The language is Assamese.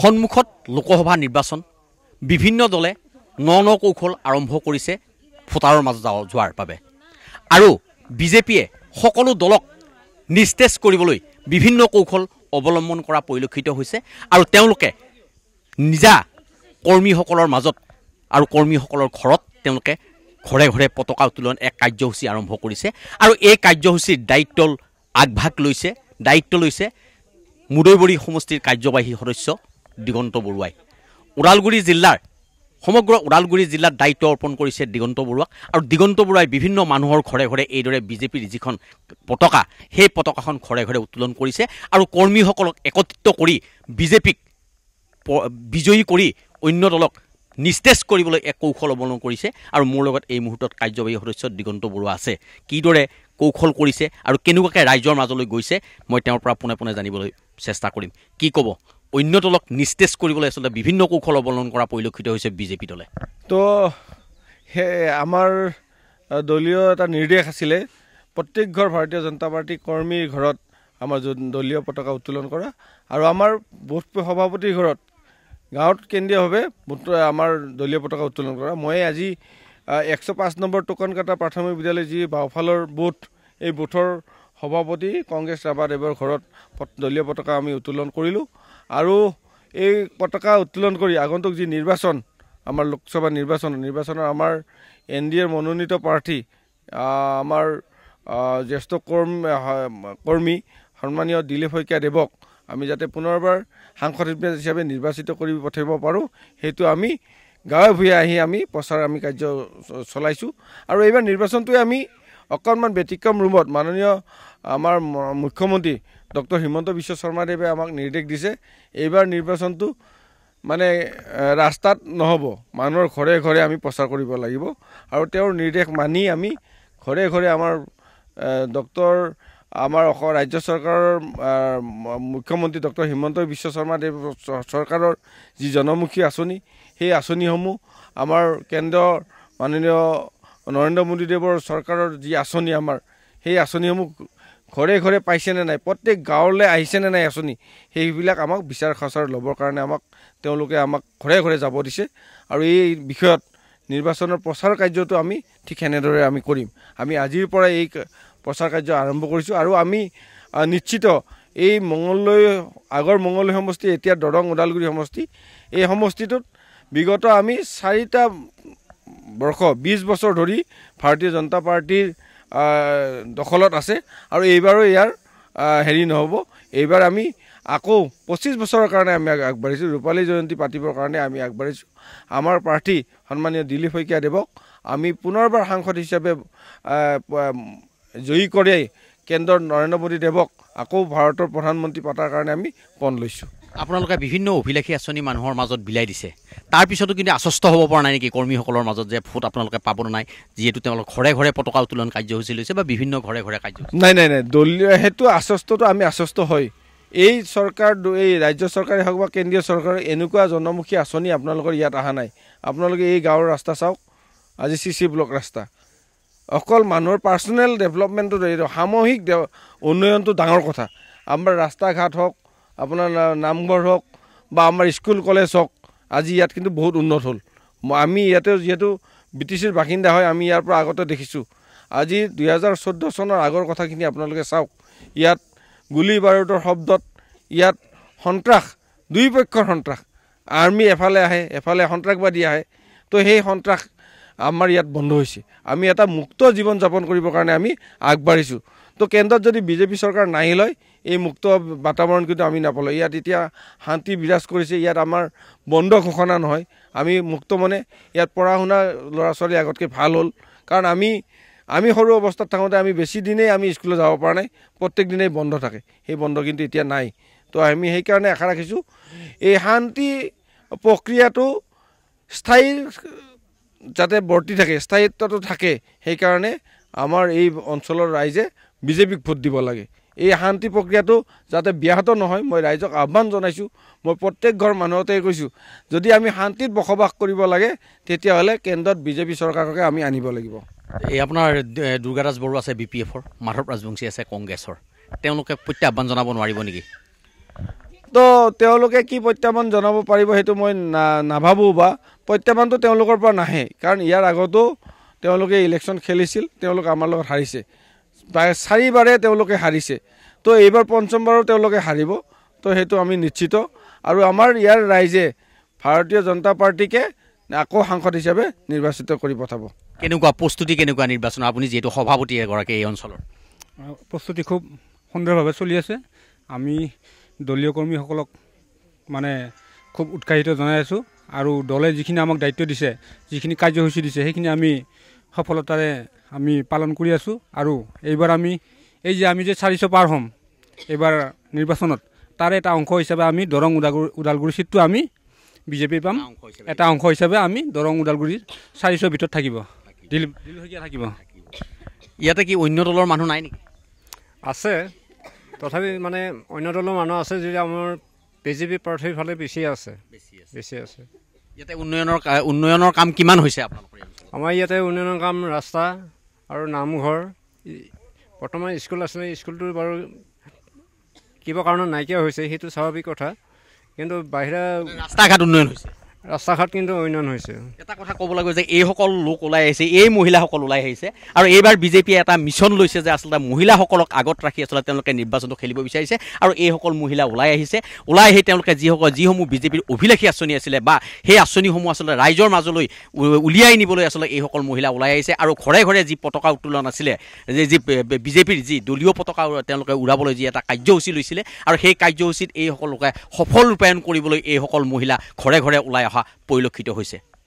সন্মুখত লোকসভা নিৰ্বাচন বিভিন্ন দলে ন ন কৌশল আৰম্ভ কৰিছে ভোটাৰৰ মাজত যোৱাৰ বাবে আৰু বিজেপিয়ে সকলো দলক নিস্তেজ কৰিবলৈ বিভিন্ন কৌশল অৱলম্বন কৰা পৰিলক্ষিত হৈছে আৰু তেওঁলোকে নিজা কৰ্মীসকলৰ মাজত আৰু কৰ্মীসকলৰ ঘৰত তেওঁলোকে ঘৰে ঘৰে পতাকা উত্তোলন এক কাৰ্যসূচী আৰম্ভ কৰিছে আৰু এই কাৰ্যসূচীৰ দায়িত্ব আগভাগ লৈছে দায়িত্ব লৈছে মুদৈবৰী সমষ্টিৰ কাৰ্যবাহী সদস্য দিগন্ত বৰুৱাই ওদালগুৰি জিলাৰ সমগ্ৰ ওদালগুৰি জিলাত দায়িত্ব অৰ্পণ কৰিছে দিগন্ত বৰুৱাক আৰু দিগন্ত বৰুৱাই বিভিন্ন মানুহৰ ঘৰে ঘৰে এইদৰে বিজেপিৰ যিখন পতাকা সেই পতাকাখন ঘৰে ঘৰে উত্তোলন কৰিছে আৰু কৰ্মীসকলক একত্ৰিত কৰি বিজেপিক বিজয়ী কৰি অন্য দলক নিস্তেজ কৰিবলৈ এক কৌশল অৱলম্বন কৰিছে আৰু মোৰ লগত এই মুহূৰ্তত কাৰ্যবাহী সদস্য দিগন্ত বৰুৱা আছে কিদৰে কৌশল কৰিছে আৰু কেনেকুৱাকৈ ৰাইজৰ মাজলৈ গৈছে মই তেওঁৰ পৰা পোনে পোনে জানিবলৈ চেষ্টা কৰিম কি ক'ব অন্য দলক নিস্তেজ কৰিবলৈ আচলতে বিভিন্ন কৌশল অৱলম্বন কৰা পৰিলক্ষিত হৈছে বিজেপি দলে তো সেই আমাৰ দলীয় এটা নিৰ্দেশ আছিলে প্ৰত্যেক ঘৰ ভাৰতীয় জনতা পাৰ্টী কৰ্মীৰ ঘৰত আমাৰ দলীয় পতাকা উত্তোলন কৰা আৰু আমাৰ বুথ সভাপতিৰ ঘৰত গাঁৱত কেন্দ্ৰীয়ভাৱে বুথ আমাৰ দলীয় পতাকা উত্তোলন কৰা মই আজি একশ পাঁচ নম্বৰ টোকন কাটা প্ৰাথমিক বিদ্যালয় যি বাওঁফালৰ বুথ এই বুথৰ সভাপতি কংগ্ৰেছ ৰাভাদেৱৰ ঘৰত দলীয় পতাকা আমি উত্তোলন কৰিলোঁ আৰু এই পতাকা উত্তোলন কৰি আগন্তুক যি নিৰ্বাচন আমাৰ লোকসভা নিৰ্বাচন নিৰ্বাচনৰ আমাৰ এন ডি এৰ মনোনীত প্ৰাৰ্থী আমাৰ জ্যেষ্ঠ কৰ্ম কৰ্মী সন্মানীয় দিলীপ শইকীয়া দেৱক আমি যাতে পুনৰবাৰ সাংসদ হিচাপে নিৰ্বাচিত কৰি পঠিয়াব পাৰোঁ সেইটো আমি গাঁৱে ভূঞে আহি আমি প্ৰচাৰ আমি কাৰ্য চলাইছোঁ আৰু এইবাৰ নিৰ্বাচনটোৱে আমি অকণমান ব্যতিক্ৰম ৰূমত মাননীয় আমাৰ মুখ্যমন্ত্ৰী ডক্টৰ হিমন্ত বিশ্ব শৰ্মাদেৱে আমাক নিৰ্দেশ দিছে এইবাৰ নিৰ্বাচনটো মানে ৰাস্তাত নহ'ব মানুহৰ ঘৰে ঘৰে আমি প্ৰচাৰ কৰিব লাগিব আৰু তেওঁৰ নিৰ্দেশ মানি আমি ঘৰে ঘৰে আমাৰ ডক্টৰ আমাৰ অসম ৰাজ্য চৰকাৰৰ মুখ্যমন্ত্ৰী ডক্টৰ হিমন্ত বিশ্ব শৰ্মাদেৱ চৰকাৰৰ যি জনমুখী আঁচনি সেই আঁচনিসমূহ আমাৰ কেন্দ্ৰৰ মাননীয় নৰেন্দ্ৰ মোদীদেৱৰ চৰকাৰৰ যি আঁচনি আমাৰ সেই আঁচনিসমূহ ঘৰে ঘৰে পাইছেনে নাই প্ৰত্যেক গাঁৱলৈ আহিছেনে নাই আঁচনি সেইবিলাক আমাক বিচাৰ খচাৰ ল'বৰ কাৰণে আমাক তেওঁলোকে আমাক ঘৰে ঘৰে যাব দিছে আৰু এই বিষয়ত নিৰ্বাচনৰ প্ৰচাৰ কাৰ্যটো আমি ঠিক সেনেদৰে আমি কৰিম আমি আজিৰ পৰাই এই প্ৰচাৰ কাৰ্য আৰম্ভ কৰিছোঁ আৰু আমি নিশ্চিত এই মঙলদৈ আগৰ মঙলদৈ সমষ্টি এতিয়া দৰং ওদালগুৰি সমষ্টি এই সমষ্টিটোত বিগত আমি চাৰিটা বৰ্ষ বিছ বছৰ ধৰি ভাৰতীয় জনতা পাৰ্টীৰ দখলত আছে আৰু এইবাৰো ইয়াৰ হেৰি নহ'ব এইবাৰ আমি আকৌ পঁচিছ বছৰৰ কাৰণে আমি আগবাঢ়িছোঁ ৰূপালী জয়ন্তী পাতিবৰ কাৰণে আমি আগবাঢ়িছোঁ আমাৰ প্ৰাৰ্থী সন্মানীয় দিলীপ শইকীয়াদেৱক আমি পুনৰবাৰ সাংসদ হিচাপে জয়ী কৰি কেন্দ্ৰৰ নৰেন্দ্ৰ মোদীদেৱক আকৌ ভাৰতৰ প্ৰধানমন্ত্ৰী পতাৰ কাৰণে আমি পণ লৈছোঁ আপোনালোকে বিভিন্ন অভিলাষী আঁচনি মানুহৰ মাজত বিলাই দিছে তাৰপিছতো কিন্তু আশ্বস্ত হ'ব পৰা নাই নেকি কৰ্মীসকলৰ মাজত যে ভোট আপোনালোকে পাব নাই যিহেতু তেওঁলোক ঘৰে ঘৰে পতাকা উত্তোলন কাৰ্যসূচী লৈছে বা বিভিন্ন ঘৰে ঘৰে কাৰ্য নাই নাই নাই দলীয় সেইটো আশ্বস্তটো আমি আশ্বস্ত হয় এই চৰকাৰ এই ৰাজ্য চৰকাৰে হওক বা কেন্দ্ৰীয় চৰকাৰে এনেকুৱা জনমুখী আঁচনি আপোনালোকৰ ইয়াত অহা নাই আপোনালোকে এই গাঁৱৰ ৰাস্তা চাওক আজি চি চি ব্লক ৰাস্তা অকল মানুহৰ পাৰ্চনেল ডেভেলপমেণ্টটো সামূহিক উন্নয়নটো ডাঙৰ কথা আমাৰ ৰাস্তা ঘাট হওক আপোনাৰ নামঘৰ হওক বা আমাৰ স্কুল কলেজ হওক আজি ইয়াত কিন্তু বহুত উন্নত হ'ল আমি ইয়াতে যিহেতু বি টি চিৰ বাসিন্দা হয় আমি ইয়াৰ পৰা আগতে দেখিছোঁ আজি দুহেজাৰ চৈধ্য চনৰ আগৰ কথাখিনি আপোনালোকে চাওক ইয়াত গুলী বাৰুদৰ শব্দত ইয়াত সন্ত্ৰাস দুয়োপক্ষৰ সন্ত্ৰাস আৰ্মি এফালে আহে এফালে সন্ত্ৰাসবাদী আহে তো সেই সন্ত্ৰাস আমাৰ ইয়াত বন্ধ হৈছে আমি এটা মুক্ত জীৱন যাপন কৰিবৰ কাৰণে আমি আগবাঢ়িছোঁ তো কেন্দ্ৰত যদি বিজেপি চৰকাৰ নাহি লয় এই মুক্ত বাতাবৰণ কিন্তু আমি নাপালোঁ ইয়াত এতিয়া শান্তি বিৰাজ কৰিছে ইয়াত আমাৰ বন্ধ ঘোষণা নহয় আমি মুক্ত মনে ইয়াত পঢ়া শুনা ল'ৰা ছোৱালী আগতকৈ ভাল হ'ল কাৰণ আমি আমি সৰু অৱস্থাত থাকোঁতে আমি বেছি দিনেই আমি স্কুললৈ যাব পৰা নাই প্ৰত্যেক দিনেই বন্ধ থাকে সেই বন্ধ কিন্তু এতিয়া নাই তো আমি সেইকাৰণে আশা ৰাখিছোঁ এই শান্তি প্ৰক্ৰিয়াটো স্থায়ী যাতে বৰ্তি থাকে স্থায়িত্বটো থাকে সেইকাৰণে আমাৰ এই অঞ্চলৰ ৰাইজে বিজেপিক ভোট দিব লাগে এই শান্তি প্ৰক্ৰিয়াটো যাতে ব্যাহত নহয় মই ৰাইজক আহ্বান জনাইছোঁ মই প্ৰত্যেক ঘৰ মানুহতে কৈছোঁ যদি আমি শান্তিত বসবাস কৰিব লাগে তেতিয়াহ'লে কেন্দ্ৰত বিজেপি চৰকাৰকে আমি আনিব লাগিব এই আপোনাৰ দুৰ্গা দাস বড়ো আছে বি পি এফৰ মাধৱ ৰাজবংশী আছে কংগ্ৰেছৰ তেওঁলোকে প্ৰত্যাহ্বান জনাব নোৱাৰিব নেকি তো তেওঁলোকে কি প্ৰত্যাহ্বান জনাব পাৰিব সেইটো মই না নাভাবোঁ বা প্ৰত্যাহ্বানটো তেওঁলোকৰ পৰা নাহে কাৰণ ইয়াৰ আগতো তেওঁলোকে ইলেকশ্যন খেলিছিল তেওঁলোকে আমাৰ লগত হাৰিছে চাৰিবাৰে তেওঁলোকে হাৰিছে তো এইবাৰ পঞ্চমবাৰো তেওঁলোকে হাৰিব তো সেইটো আমি নিশ্চিত আৰু আমাৰ ইয়াৰ ৰাইজে ভাৰতীয় জনতা পাৰ্টীকে আকৌ সাংসদ হিচাপে নিৰ্বাচিত কৰি পঠাব কেনেকুৱা প্ৰস্তুতি কেনেকুৱা নিৰ্বাচন আপুনি যিহেতু সভাপতি এগৰাকী এই অঞ্চলৰ প্ৰস্তুতি খুব সুন্দৰভাৱে চলি আছে আমি দলীয় কৰ্মীসকলক মানে খুব উৎসাহিত জনাই আছোঁ আৰু দলে যিখিনি আমাক দায়িত্ব দিছে যিখিনি কাৰ্যসূচী দিছে সেইখিনি আমি সফলতাৰে আমি পালন কৰি আছোঁ আৰু এইবাৰ আমি এই যে আমি যে চাৰিশ পাৰ হ'ম এইবাৰ নিৰ্বাচনত তাৰে এটা অংশ হিচাপে আমি দৰং ওদালগুৰি ওদালগুৰি চিটটো আমি বিজেপি পাম এটা অংশ হিচাপে আমি দৰং ওদালগুৰি চাৰিশ ভিতৰত থাকিব দিলীপ থাকিব ইয়াতে কি অন্য দলৰ মানুহ নাই নেকি আছে তথাপি মানে অন্য দলৰ মানুহ আছে যদি আমাৰ বিজেপি প্ৰাৰ্থীৰ ফালে বেছি আছে বেছি আছে ইয়াতে উন্নয়নৰ উন্নয়নৰ কাম কিমান হৈছে আপোনালোকৰ আমাৰ ইয়াতে উন্নয়নৰ কাম ৰাস্তা আৰু নামঘৰ বৰ্তমান স্কুল আছিলে স্কুলটো বাৰু কিবা কাৰণত নাইকিয়া হৈছে সেইটো স্বাভাৱিক কথা কিন্তু বাহিৰা ৰাস্তা ঘাট উন্নয়ন হৈছে ৰাস্তা ঘাট কিন্তু উন্নয়ন হৈছে এটা কথা ক'ব লাগে যে এইসকল লোক ওলাই আহিছে এই মহিলাসকল ওলাই আহিছে আৰু এইবাৰ বিজেপিয়ে এটা মিছন লৈছে যে আচলতে মহিলাসকলক আগত ৰাখি আচলতে তেওঁলোকে নিৰ্বাচনটো খেলিব বিচাৰিছে আৰু এইসকল মহিলা ওলাই আহিছে ওলাই আহি তেওঁলোকে যিসকল যিসমূহ বিজেপিৰ অভিলাষী আঁচনি আছিলে বা সেই আঁচনিসমূহ আচলতে ৰাইজৰ মাজলৈ উলিয়াই নিবলৈ আচলতে এইসকল মহিলা ওলাই আহিছে আৰু ঘৰে ঘৰে যি পতাকা উত্তোলন আছিলে যে যি বিজেপিৰ যি দলীয় পতাকা তেওঁলোকে উৰাবলৈ যি এটা কাৰ্যসূচী লৈছিলে আৰু সেই কাৰ্যসূচীত এইসকল লোকে সফল ৰূপায়ণ কৰিবলৈ এইসকল মহিলা ঘৰে ঘৰে ওলাই অহা অহা পৰিলক্ষিত হৈছে